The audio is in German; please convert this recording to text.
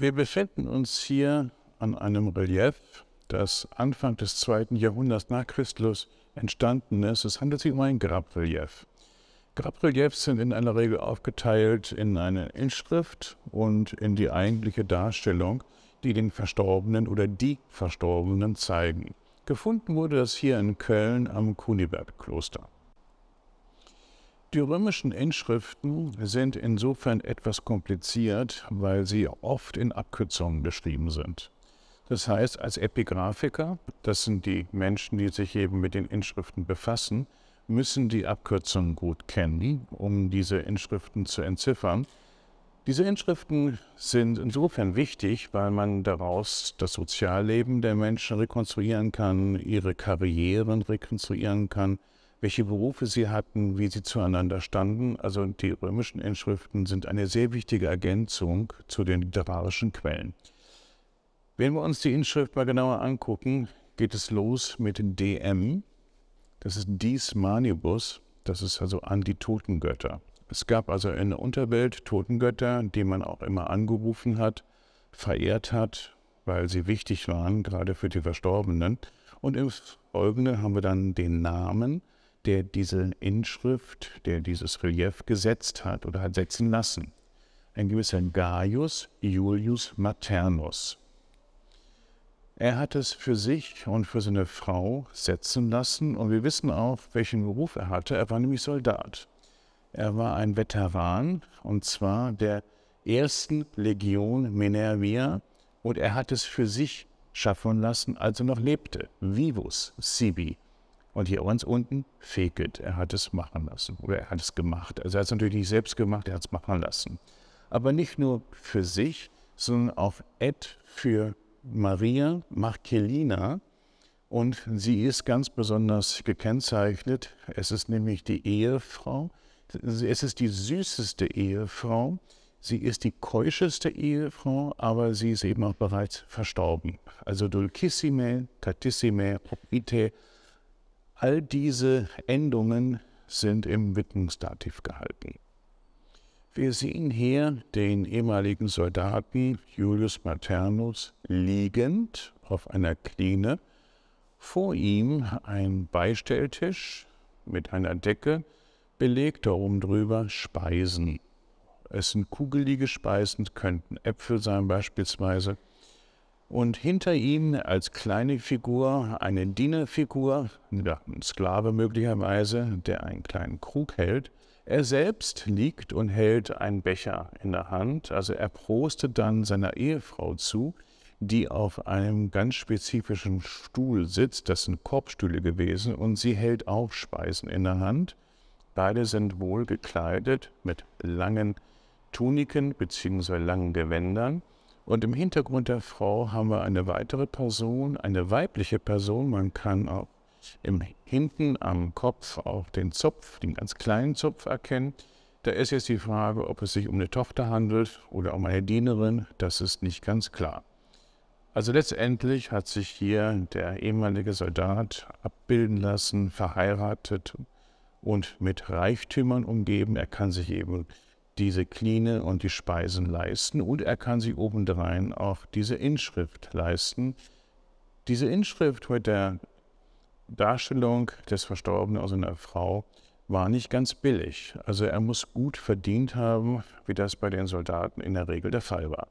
Wir befinden uns hier an einem Relief, das Anfang des zweiten Jahrhunderts nach Christus entstanden ist. Es handelt sich um ein Grabrelief. Grabreliefs sind in aller Regel aufgeteilt in eine Inschrift und in die eigentliche Darstellung, die den Verstorbenen oder die Verstorbenen zeigen. Gefunden wurde das hier in Köln am Kunibergkloster. Die römischen Inschriften sind insofern etwas kompliziert, weil sie oft in Abkürzungen geschrieben sind. Das heißt, als Epigraphiker, das sind die Menschen, die sich eben mit den Inschriften befassen, müssen die Abkürzungen gut kennen, um diese Inschriften zu entziffern. Diese Inschriften sind insofern wichtig, weil man daraus das Sozialleben der Menschen rekonstruieren kann, ihre Karrieren rekonstruieren kann, welche Berufe sie hatten, wie sie zueinander standen. Also die römischen Inschriften sind eine sehr wichtige Ergänzung zu den literarischen Quellen. Wenn wir uns die Inschrift mal genauer angucken, geht es los mit DM. Das ist Dies Manibus, das ist also an die Totengötter. Es gab also in der Unterwelt Totengötter, die man auch immer angerufen hat, verehrt hat, weil sie wichtig waren, gerade für die Verstorbenen. Und im Folgenden haben wir dann den Namen, der diese Inschrift, der dieses Relief gesetzt hat oder hat setzen lassen. Ein gewisser Gaius Julius Maternus. Er hat es für sich und für seine Frau setzen lassen und wir wissen auch, welchen Beruf er hatte. Er war nämlich Soldat. Er war ein Veteran und zwar der ersten Legion Minervia und er hat es für sich schaffen lassen, als er noch lebte. Vivus Sibi und hier ganz unten, fake it. Er hat es machen lassen. Oder er hat es gemacht. Also er hat es natürlich nicht selbst gemacht, er hat es machen lassen. Aber nicht nur für sich, sondern auch Ed für Maria Markelina. Und sie ist ganz besonders gekennzeichnet. Es ist nämlich die Ehefrau. Es ist die süßeste Ehefrau. Sie ist die keuscheste Ehefrau, aber sie ist eben auch bereits verstorben. Also dulcissime, catissime, proprite All diese Endungen sind im Widmungsdativ gehalten. Wir sehen hier den ehemaligen Soldaten Julius Maternus liegend auf einer Kline, vor ihm ein Beistelltisch mit einer Decke, belegt darum drüber Speisen. Es sind kugelige Speisen, könnten Äpfel sein beispielsweise, und hinter ihm als kleine Figur eine Dienerfigur, ja, ein Sklave möglicherweise, der einen kleinen Krug hält. Er selbst liegt und hält einen Becher in der Hand, also er prostet dann seiner Ehefrau zu, die auf einem ganz spezifischen Stuhl sitzt, das sind Korbstühle gewesen, und sie hält auch Speisen in der Hand. Beide sind wohl gekleidet mit langen Tuniken bzw. langen Gewändern und im Hintergrund der Frau haben wir eine weitere Person, eine weibliche Person. Man kann auch im hinten am Kopf auch den Zopf, den ganz kleinen Zopf erkennen. Da ist jetzt die Frage, ob es sich um eine Tochter handelt oder um eine Dienerin. Das ist nicht ganz klar. Also letztendlich hat sich hier der ehemalige Soldat abbilden lassen, verheiratet und mit Reichtümern umgeben. Er kann sich eben diese Kline und die Speisen leisten und er kann sich obendrein auch diese Inschrift leisten. Diese Inschrift mit der Darstellung des Verstorbenen aus einer Frau war nicht ganz billig. Also er muss gut verdient haben, wie das bei den Soldaten in der Regel der Fall war.